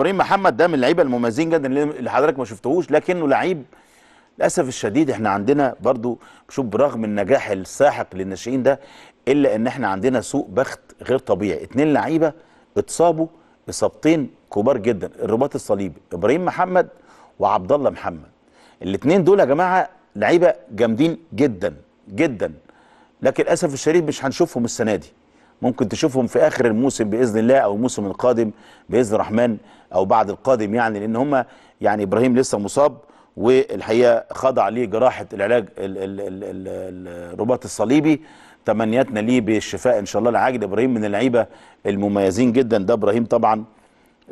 ابراهيم محمد ده من اللعيبه المميزين جدا اللي حضرتك ما شفتهوش لكنه لعيب للاسف الشديد احنا عندنا برضو شوف برغم النجاح الساحق للناشئين ده الا ان احنا عندنا سوء بخت غير طبيعي اتنين لعيبه اتصابوا اصابتين كبار جدا الرباط الصليبي ابراهيم محمد وعبد الله محمد الاتنين دول يا جماعه لعيبه جامدين جدا جدا لكن للاسف الشديد مش هنشوفهم السنه دي ممكن تشوفهم في اخر الموسم باذن الله او الموسم القادم باذن الرحمن او بعد القادم يعني لان هم يعني ابراهيم لسه مصاب والحقيقه خضع لجراحه العلاج الرباط الصليبي تمنياتنا ليه بالشفاء ان شاء الله العاجل ابراهيم من اللعيبه المميزين جدا ده ابراهيم طبعا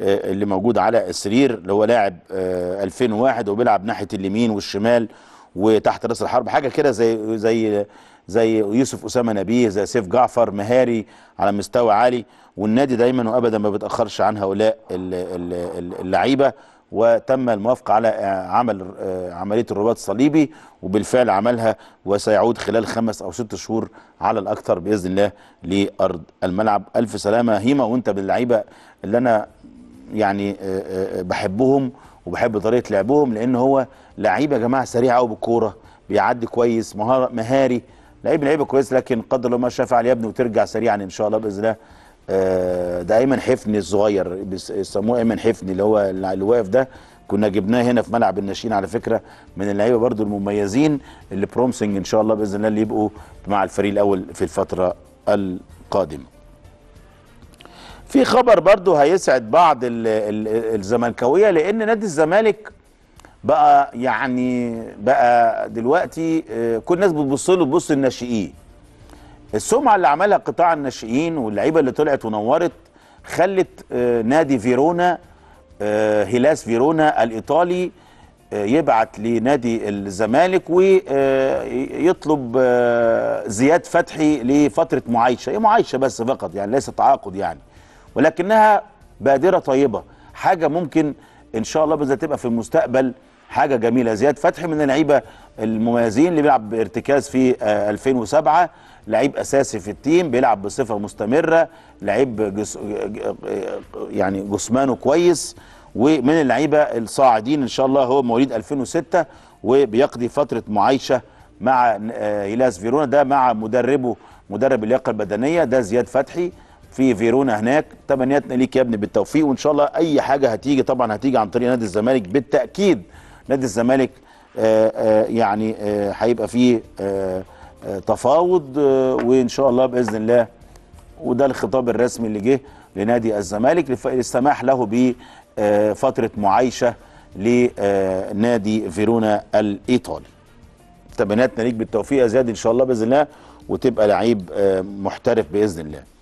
آه، اللي موجود على السرير اللي هو لاعب 2001 آه، وبيلعب ناحيه اليمين والشمال وتحت راس الحرب حاجه كده زي زي زي يوسف اسامه نبيه زي سيف جعفر مهاري على مستوى عالي والنادي دايما وابدا ما بتاخرش عن هؤلاء اللعيبه وتم الموافقه على عمل آه، عمليه الرباط الصليبي وبالفعل عملها وسيعود خلال خمس او ست شهور على الاكثر باذن الله لارض الملعب الف سلامه هيما وانت باللعيبه اللي انا يعني آه، آه، بحبهم وبحب طريقه لعبهم لان هو لعيب يا جماعه سريع قوي بالكوره بيعدي كويس مهاري لعيب لعيبه كويس لكن قدر الله ما شاف على يا ابني وترجع سريعا ان شاء الله باذن الله آه، ده ايمن حفني الصغير بيسموه ايمن حفني اللي هو اللي واقف ده كنا جبناه هنا في ملعب الناشئين على فكره من اللعيبه برضو المميزين اللي برومسنج ان شاء الله باذن الله اللي يبقوا مع الفريق الاول في الفتره القادمه. في خبر برضو هيسعد بعض الزملكاويه لان نادي الزمالك بقى يعني بقى دلوقتي آه، كل الناس بتبص له بص الناشئين السمعه اللي عملها قطاع الناشئين واللعيبه اللي طلعت ونورت خلت آه، نادي فيرونا هيلاس آه، فيرونا الايطالي يبعت لنادي الزمالك ويطلب زياد فتحي لفتره معايشه هي معايشه بس فقط يعني ليس تعاقد يعني ولكنها بادره طيبه حاجه ممكن ان شاء الله باذن تبقى في المستقبل حاجه جميله زياد فتحي من اللعيبه المميزين اللي بيلعب بارتكاز في 2007 آه، لعيب اساسي في التيم بيلعب بصفه مستمره لعيب جس آه، آه، يعني جسمانه كويس ومن اللعيبه الصاعدين ان شاء الله هو مواليد 2006 وبيقضي فتره معايشه مع هيلاس فيرونا ده مع مدربه مدرب اللياقه البدنيه ده زياد فتحي في فيرونا هناك تمنياتنا ليك يا ابني بالتوفيق وان شاء الله اي حاجه هتيجي طبعا هتيجي عن طريق نادي الزمالك بالتاكيد نادي الزمالك آآ آه، آآ آه، يعني آه، هيبقى فيه آآ تفاوض وان شاء الله باذن الله وده الخطاب الرسمي اللي جه لنادي الزمالك للسماح له بفتره معايشه لنادي فيرونا الايطالي تمنياتنا ليك بالتوفيق يا زياد ان شاء الله باذن الله وتبقى لعيب محترف باذن الله